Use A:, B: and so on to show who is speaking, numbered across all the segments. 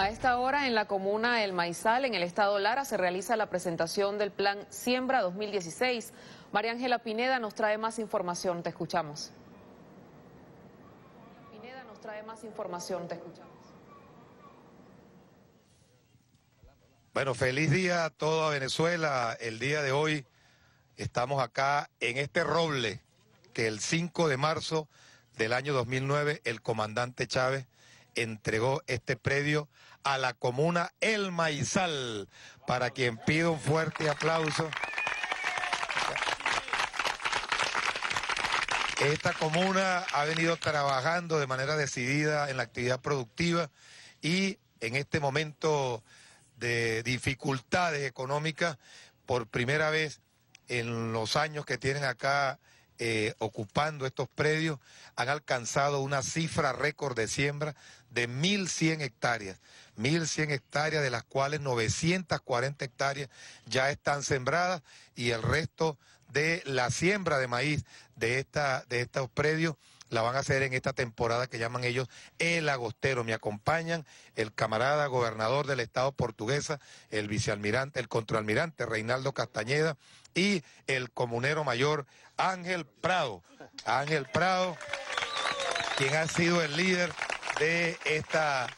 A: A esta hora en la comuna El Maizal, en el estado Lara, se realiza la presentación del plan Siembra 2016. María Ángela Pineda nos trae más información, te escuchamos. Pineda nos trae más información, te escuchamos.
B: Bueno, feliz día a toda Venezuela. El día de hoy estamos acá en este roble que el 5 de marzo del año 2009 el comandante Chávez entregó este predio a la comuna El Maizal, para quien pido un fuerte aplauso. Esta comuna ha venido trabajando de manera decidida en la actividad productiva y en este momento de dificultades económicas, por primera vez en los años que tienen acá eh, ocupando estos predios, han alcanzado una cifra récord de siembra de 1.100 hectáreas, 1.100 hectáreas de las cuales 940 hectáreas ya están sembradas y el resto de la siembra de maíz de, esta, de estos predios la van a hacer en esta temporada que llaman ellos el agostero. Me acompañan el camarada gobernador del Estado portuguesa, el vicealmirante, el contralmirante Reinaldo Castañeda y el comunero mayor Ángel Prado. Ángel Prado, quien ha sido el líder de esta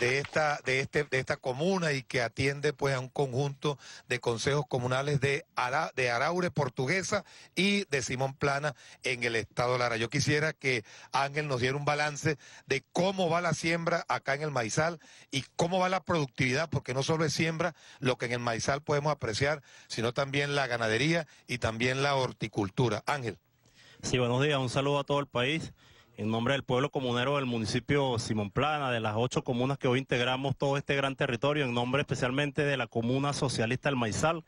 B: de esta, de este, de esta comuna y que atiende pues a un conjunto de consejos comunales de, de Araure Portuguesa y de Simón Plana en el estado Lara. Yo quisiera que Ángel nos diera un balance de cómo va la siembra acá en el maizal y cómo va la productividad, porque no solo es siembra lo que en el maizal podemos apreciar, sino también la ganadería y también la horticultura.
A: Ángel. Sí, buenos días, un saludo a todo el país en nombre del pueblo comunero del municipio Simón Plana, de las ocho comunas que hoy integramos todo este gran territorio, en nombre especialmente de la comuna socialista del Maizal.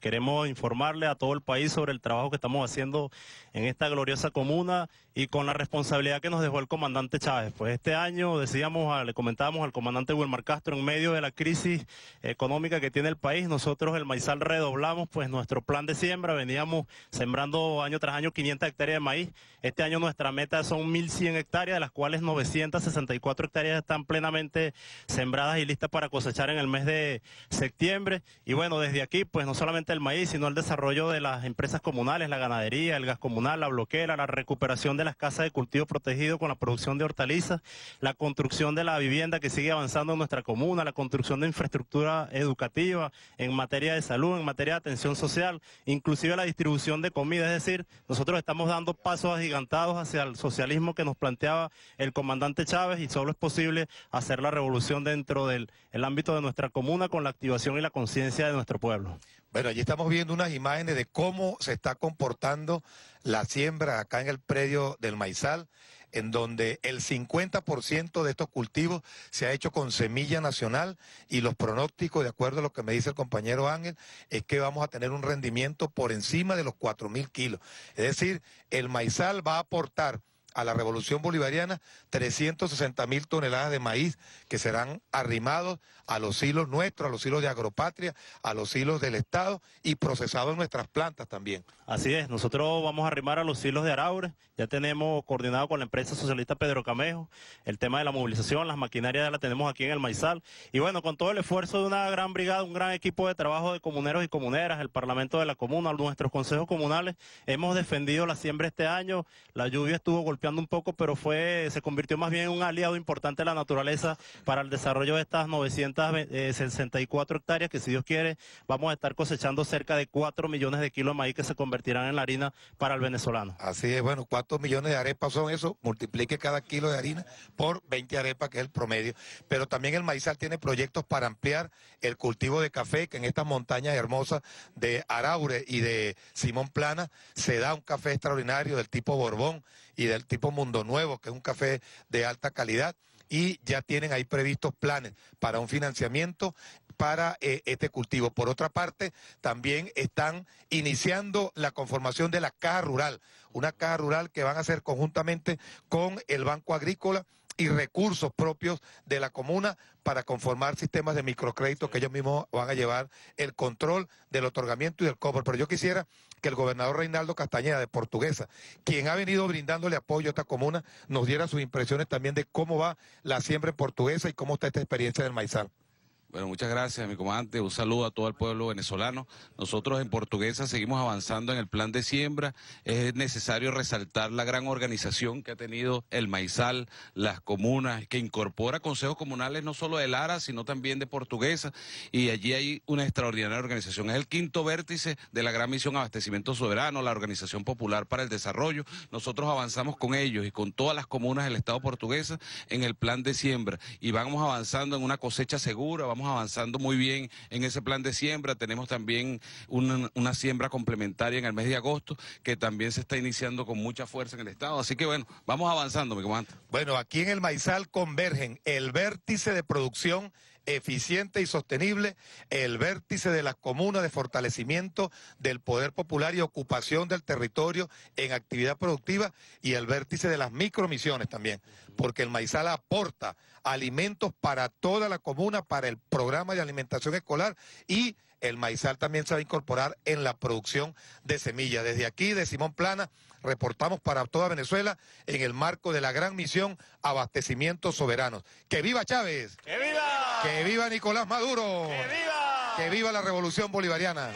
A: Queremos informarle a todo el país sobre el trabajo que estamos haciendo en esta gloriosa comuna y con la responsabilidad que nos dejó el comandante Chávez. Pues este año decíamos, ah, le comentábamos al comandante Wilmar Castro, en medio de la crisis económica que tiene el país, nosotros el Maizal redoblamos pues nuestro plan de siembra, veníamos sembrando año tras año 500 hectáreas de maíz. Este año nuestra meta son mil 100 hectáreas, de las cuales 964 hectáreas están plenamente sembradas y listas para cosechar en el mes de septiembre. Y bueno, desde aquí, pues no solamente el maíz, sino el desarrollo de las empresas comunales, la ganadería, el gas comunal, la bloquera, la recuperación de las casas de cultivo protegido con la producción de hortalizas, la construcción de la vivienda que sigue avanzando en nuestra comuna, la construcción de infraestructura educativa en materia de salud, en materia de atención social, inclusive la distribución de comida. Es decir, nosotros estamos dando pasos agigantados hacia el socialismo que nos planteaba el comandante Chávez y solo es posible hacer la revolución dentro del el ámbito de nuestra comuna con la activación y la conciencia de nuestro pueblo. Bueno, allí estamos viendo unas imágenes de cómo se está comportando
B: la siembra acá en el predio del Maizal, en donde el 50% de estos cultivos se ha hecho con semilla nacional y los pronósticos, de acuerdo a lo que me dice el compañero Ángel, es que vamos a tener un rendimiento por encima de los 4.000 kilos. Es decir, el Maizal va a aportar a la revolución bolivariana 360 mil toneladas de maíz que serán arrimados a los hilos nuestros, a los hilos de Agropatria,
A: a los hilos del Estado y procesados en nuestras plantas también. Así es, nosotros vamos a arrimar a los hilos de Araure, ya tenemos coordinado con la empresa socialista Pedro Camejo el tema de la movilización, las maquinarias ya la tenemos aquí en el Maizal y bueno, con todo el esfuerzo de una gran brigada, un gran equipo de trabajo de comuneros y comuneras, el Parlamento de la Comuna, nuestros consejos comunales, hemos defendido la siembra este año, la lluvia estuvo golpeada un poco, pero fue, se convirtió más bien en un aliado importante de la naturaleza para el desarrollo de estas 964 eh, hectáreas que si Dios quiere vamos a estar cosechando cerca de 4 millones de kilos de maíz que se convertirán en la harina para el venezolano. Así es, bueno, 4 millones de arepas son eso, multiplique cada kilo de harina por
B: 20 arepas que es el promedio, pero también el maizal tiene proyectos para ampliar el cultivo de café que en estas montañas hermosas de Araure y de Simón Plana se da un café extraordinario del tipo Borbón y del tipo Mundo Nuevo, que es un café de alta calidad, y ya tienen ahí previstos planes para un financiamiento para eh, este cultivo. Por otra parte, también están iniciando la conformación de la caja rural, una caja rural que van a hacer conjuntamente con el Banco Agrícola y recursos propios de la comuna para conformar sistemas de microcrédito que ellos mismos van a llevar el control del otorgamiento y del cobro. Pero yo quisiera que el gobernador Reinaldo Castañeda de Portuguesa, quien ha venido brindándole apoyo a esta comuna, nos diera sus impresiones también de cómo va
C: la siembra en portuguesa y cómo está esta experiencia del maizal. Bueno, muchas gracias, mi comandante. Un saludo a todo el pueblo venezolano. Nosotros en Portuguesa seguimos avanzando en el plan de siembra. Es necesario resaltar la gran organización que ha tenido el Maizal, las comunas, que incorpora consejos comunales no solo de Lara, sino también de Portuguesa. Y allí hay una extraordinaria organización. Es el quinto vértice de la gran misión Abastecimiento Soberano, la Organización Popular para el Desarrollo. Nosotros avanzamos con ellos y con todas las comunas del Estado portuguesa en el plan de siembra. Y vamos avanzando en una cosecha segura avanzando muy bien en ese plan de siembra. Tenemos también una, una siembra complementaria en el mes de agosto que también se está iniciando con mucha fuerza en el Estado. Así que bueno, vamos avanzando, mi comandante. Bueno, aquí en el Maizal convergen el vértice de producción eficiente y sostenible el
B: vértice de las comunas de fortalecimiento del poder popular y ocupación del territorio en actividad productiva y el vértice de las micromisiones también, porque el maizal aporta alimentos para toda la comuna, para el programa de alimentación escolar y el maizal también se va a incorporar en la producción de semillas. Desde aquí, de Simón Plana, reportamos para toda Venezuela en el marco de la gran misión Abastecimiento Soberanos. ¡Que viva Chávez! ¡Que viva! ¡Que viva Nicolás Maduro! ¡Que viva! ¡Que viva la revolución bolivariana!